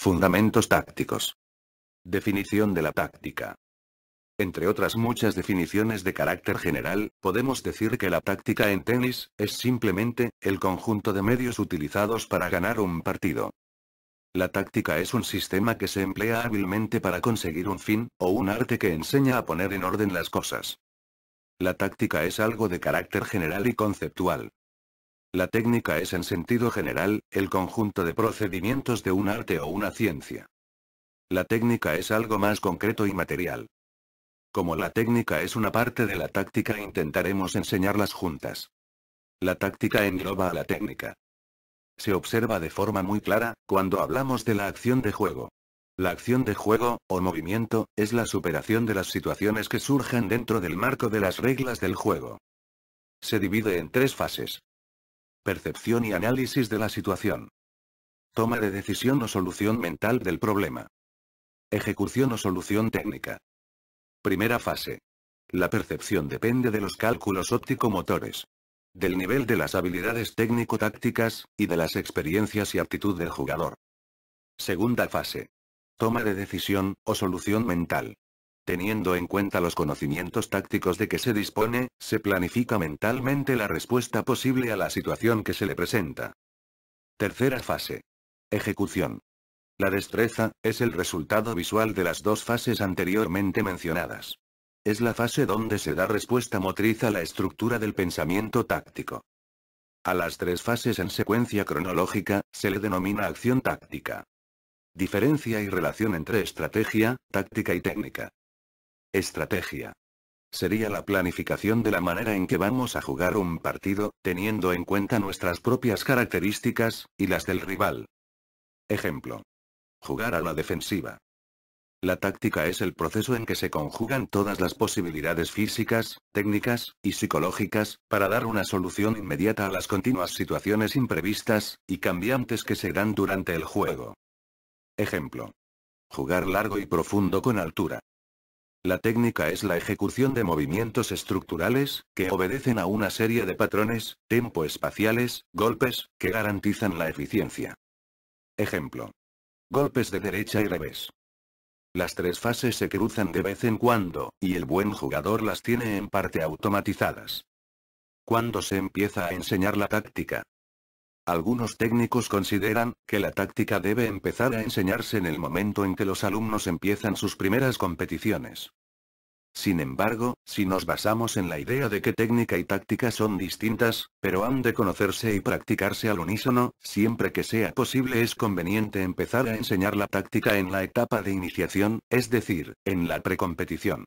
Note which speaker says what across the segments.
Speaker 1: Fundamentos tácticos. Definición de la táctica. Entre otras muchas definiciones de carácter general, podemos decir que la táctica en tenis, es simplemente, el conjunto de medios utilizados para ganar un partido. La táctica es un sistema que se emplea hábilmente para conseguir un fin, o un arte que enseña a poner en orden las cosas. La táctica es algo de carácter general y conceptual. La técnica es en sentido general, el conjunto de procedimientos de un arte o una ciencia. La técnica es algo más concreto y material. Como la técnica es una parte de la táctica intentaremos enseñarlas juntas. La táctica engloba a la técnica. Se observa de forma muy clara, cuando hablamos de la acción de juego. La acción de juego, o movimiento, es la superación de las situaciones que surgen dentro del marco de las reglas del juego. Se divide en tres fases percepción y análisis de la situación. Toma de decisión o solución mental del problema. Ejecución o solución técnica. Primera fase. La percepción depende de los cálculos óptico-motores. Del nivel de las habilidades técnico-tácticas, y de las experiencias y aptitud del jugador. Segunda fase. Toma de decisión, o solución mental. Teniendo en cuenta los conocimientos tácticos de que se dispone, se planifica mentalmente la respuesta posible a la situación que se le presenta. Tercera fase. Ejecución. La destreza, es el resultado visual de las dos fases anteriormente mencionadas. Es la fase donde se da respuesta motriz a la estructura del pensamiento táctico. A las tres fases en secuencia cronológica, se le denomina acción táctica. Diferencia y relación entre estrategia, táctica y técnica. Estrategia. Sería la planificación de la manera en que vamos a jugar un partido, teniendo en cuenta nuestras propias características, y las del rival. Ejemplo. Jugar a la defensiva. La táctica es el proceso en que se conjugan todas las posibilidades físicas, técnicas y psicológicas, para dar una solución inmediata a las continuas situaciones imprevistas y cambiantes que se dan durante el juego. Ejemplo. Jugar largo y profundo con altura. La técnica es la ejecución de movimientos estructurales, que obedecen a una serie de patrones, tempo espaciales, golpes, que garantizan la eficiencia. Ejemplo. Golpes de derecha y revés. Las tres fases se cruzan de vez en cuando, y el buen jugador las tiene en parte automatizadas. ¿Cuándo se empieza a enseñar la táctica? Algunos técnicos consideran que la táctica debe empezar a enseñarse en el momento en que los alumnos empiezan sus primeras competiciones. Sin embargo, si nos basamos en la idea de que técnica y táctica son distintas, pero han de conocerse y practicarse al unísono, siempre que sea posible es conveniente empezar a enseñar la táctica en la etapa de iniciación, es decir, en la precompetición.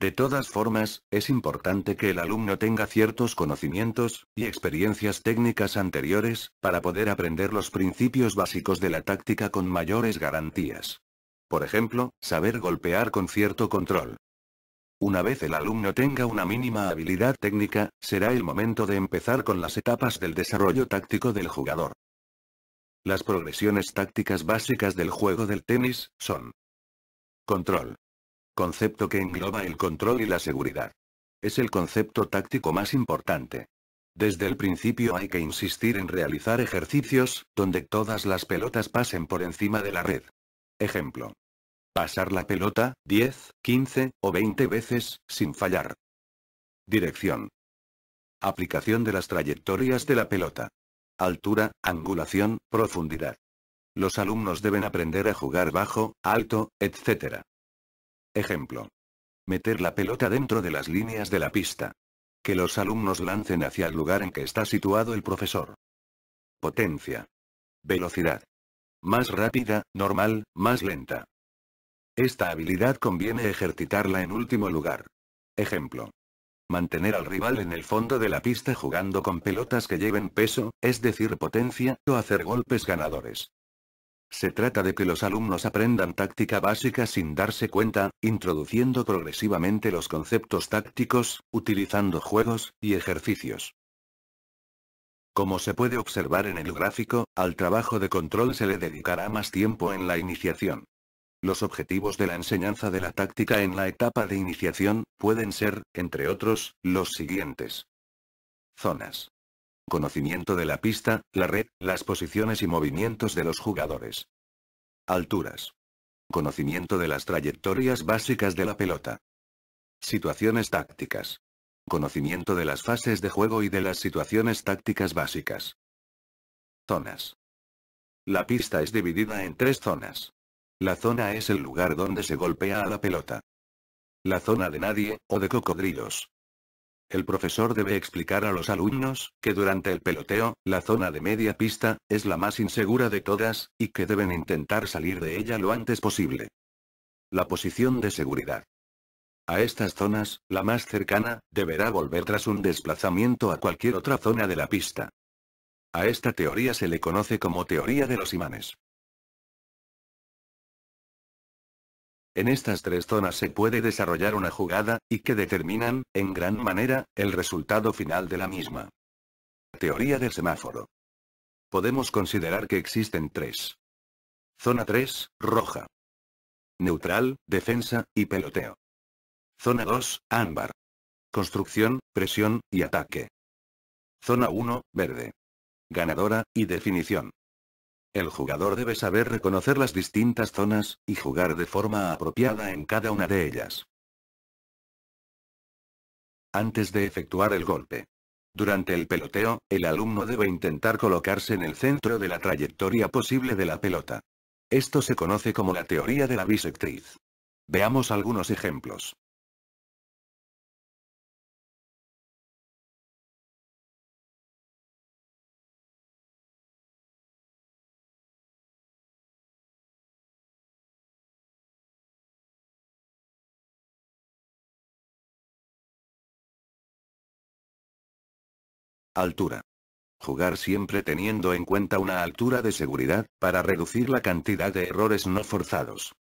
Speaker 1: De todas formas, es importante que el alumno tenga ciertos conocimientos y experiencias técnicas anteriores, para poder aprender los principios básicos de la táctica con mayores garantías. Por ejemplo, saber golpear con cierto control, una vez el alumno tenga una mínima habilidad técnica, será el momento de empezar con las etapas del desarrollo táctico del jugador. Las progresiones tácticas básicas del juego del tenis, son Control. Concepto que engloba el control y la seguridad. Es el concepto táctico más importante. Desde el principio hay que insistir en realizar ejercicios, donde todas las pelotas pasen por encima de la red. Ejemplo. Pasar la pelota, 10, 15, o 20 veces, sin fallar. Dirección. Aplicación de las trayectorias de la pelota. Altura, angulación, profundidad. Los alumnos deben aprender a jugar bajo, alto, etc. Ejemplo. Meter la pelota dentro de las líneas de la pista. Que los alumnos lancen hacia el lugar en que está situado el profesor. Potencia. Velocidad. Más rápida, normal, más lenta. Esta habilidad conviene ejercitarla en último lugar. Ejemplo. Mantener al rival en el fondo de la pista jugando con pelotas que lleven peso, es decir potencia, o hacer golpes ganadores. Se trata de que los alumnos aprendan táctica básica sin darse cuenta, introduciendo progresivamente los conceptos tácticos, utilizando juegos y ejercicios. Como se puede observar en el gráfico, al trabajo de control se le dedicará más tiempo en la iniciación. Los objetivos de la enseñanza de la táctica en la etapa de iniciación, pueden ser, entre otros, los siguientes. Zonas. Conocimiento de la pista, la red, las posiciones y movimientos de los jugadores. Alturas. Conocimiento de las trayectorias básicas de la pelota. Situaciones tácticas. Conocimiento de las fases de juego y de las situaciones tácticas básicas. Zonas. La pista es dividida en tres zonas. La zona es el lugar donde se golpea a la pelota. La zona de nadie, o de cocodrilos. El profesor debe explicar a los alumnos, que durante el peloteo, la zona de media pista, es la más insegura de todas, y que deben intentar salir de ella lo antes posible. La posición de seguridad. A estas zonas, la más cercana, deberá volver tras un desplazamiento a cualquier otra zona de la pista. A esta teoría se le conoce como teoría de los imanes. En estas tres zonas se puede desarrollar una jugada, y que determinan, en gran manera, el resultado final de la misma. Teoría del semáforo. Podemos considerar que existen tres. Zona 3, roja. Neutral, defensa, y peloteo. Zona 2, ámbar. Construcción, presión, y ataque. Zona 1, verde. Ganadora, y definición. El jugador debe saber reconocer las distintas zonas, y jugar de forma apropiada en cada una de ellas. Antes de efectuar el golpe. Durante el peloteo, el alumno debe intentar colocarse en el centro de la trayectoria posible de la pelota. Esto se conoce como la teoría de la bisectriz. Veamos algunos ejemplos. Altura. Jugar siempre teniendo en cuenta una altura de seguridad, para reducir la cantidad de errores no forzados.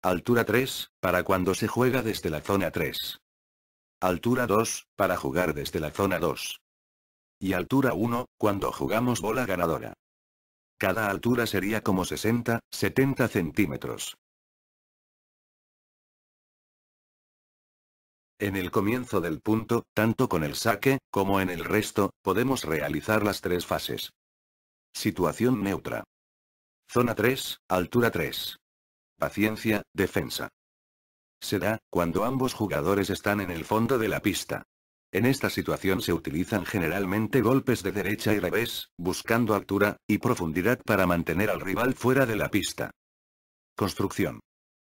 Speaker 1: Altura 3, para cuando se juega desde la zona 3. Altura 2, para jugar desde la zona 2. Y altura 1, cuando jugamos bola ganadora. Cada altura sería como 60, 70 centímetros. En el comienzo del punto, tanto con el saque, como en el resto, podemos realizar las tres fases. Situación neutra. Zona 3, altura 3. Paciencia, defensa. Se da, cuando ambos jugadores están en el fondo de la pista. En esta situación se utilizan generalmente golpes de derecha y revés, buscando altura y profundidad para mantener al rival fuera de la pista. Construcción.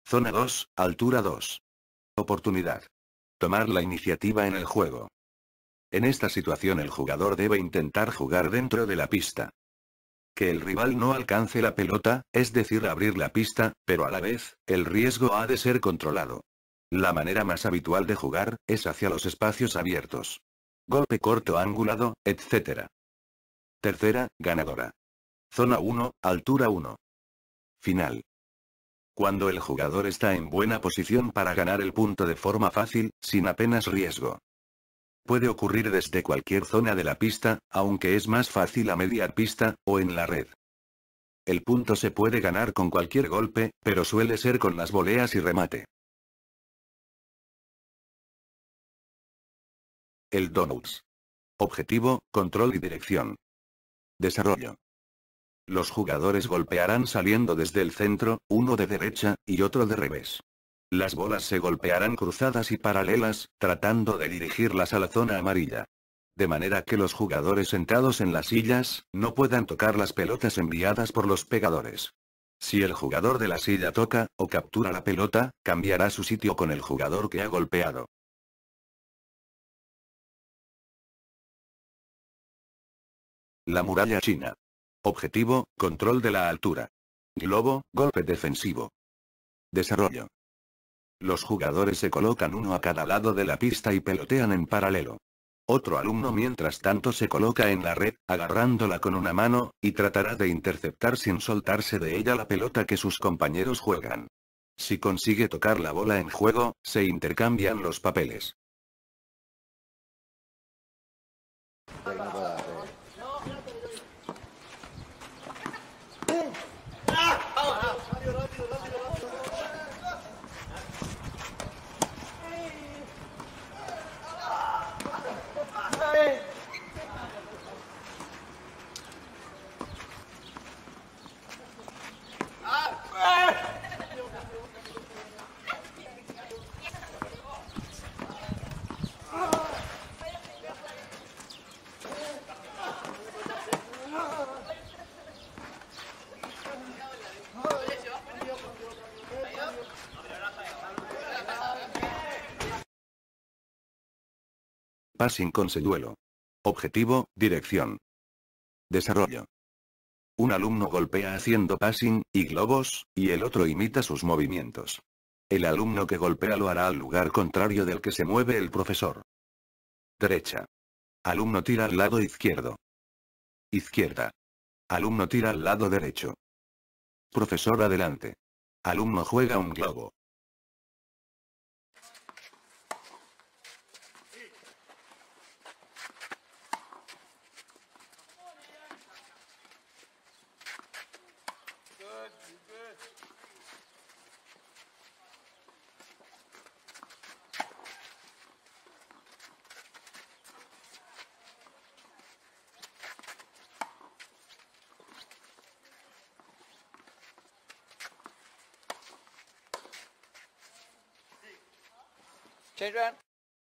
Speaker 1: Zona 2, altura 2. Oportunidad. Tomar la iniciativa en el juego. En esta situación el jugador debe intentar jugar dentro de la pista. Que el rival no alcance la pelota, es decir abrir la pista, pero a la vez, el riesgo ha de ser controlado. La manera más habitual de jugar, es hacia los espacios abiertos. Golpe corto angulado, etc. Tercera, ganadora. Zona 1, altura 1. Final. Cuando el jugador está en buena posición para ganar el punto de forma fácil, sin apenas riesgo. Puede ocurrir desde cualquier zona de la pista, aunque es más fácil a media pista, o en la red. El punto se puede ganar con cualquier golpe, pero suele ser con las voleas y remate. El Donuts. Objetivo, control y dirección. Desarrollo. Los jugadores golpearán saliendo desde el centro, uno de derecha, y otro de revés. Las bolas se golpearán cruzadas y paralelas, tratando de dirigirlas a la zona amarilla. De manera que los jugadores sentados en las sillas, no puedan tocar las pelotas enviadas por los pegadores. Si el jugador de la silla toca, o captura la pelota, cambiará su sitio con el jugador que ha golpeado. La muralla china. Objetivo, control de la altura. Globo, golpe defensivo. Desarrollo. Los jugadores se colocan uno a cada lado de la pista y pelotean en paralelo. Otro alumno mientras tanto se coloca en la red, agarrándola con una mano, y tratará de interceptar sin soltarse de ella la pelota que sus compañeros juegan. Si consigue tocar la bola en juego, se intercambian los papeles. Passing con seduelo. Objetivo, dirección. Desarrollo. Un alumno golpea haciendo passing, y globos, y el otro imita sus movimientos. El alumno que golpea lo hará al lugar contrario del que se mueve el profesor. Derecha. Alumno tira al lado izquierdo. Izquierda. Alumno tira al lado derecho. Profesor adelante. Alumno juega un globo. You Change around.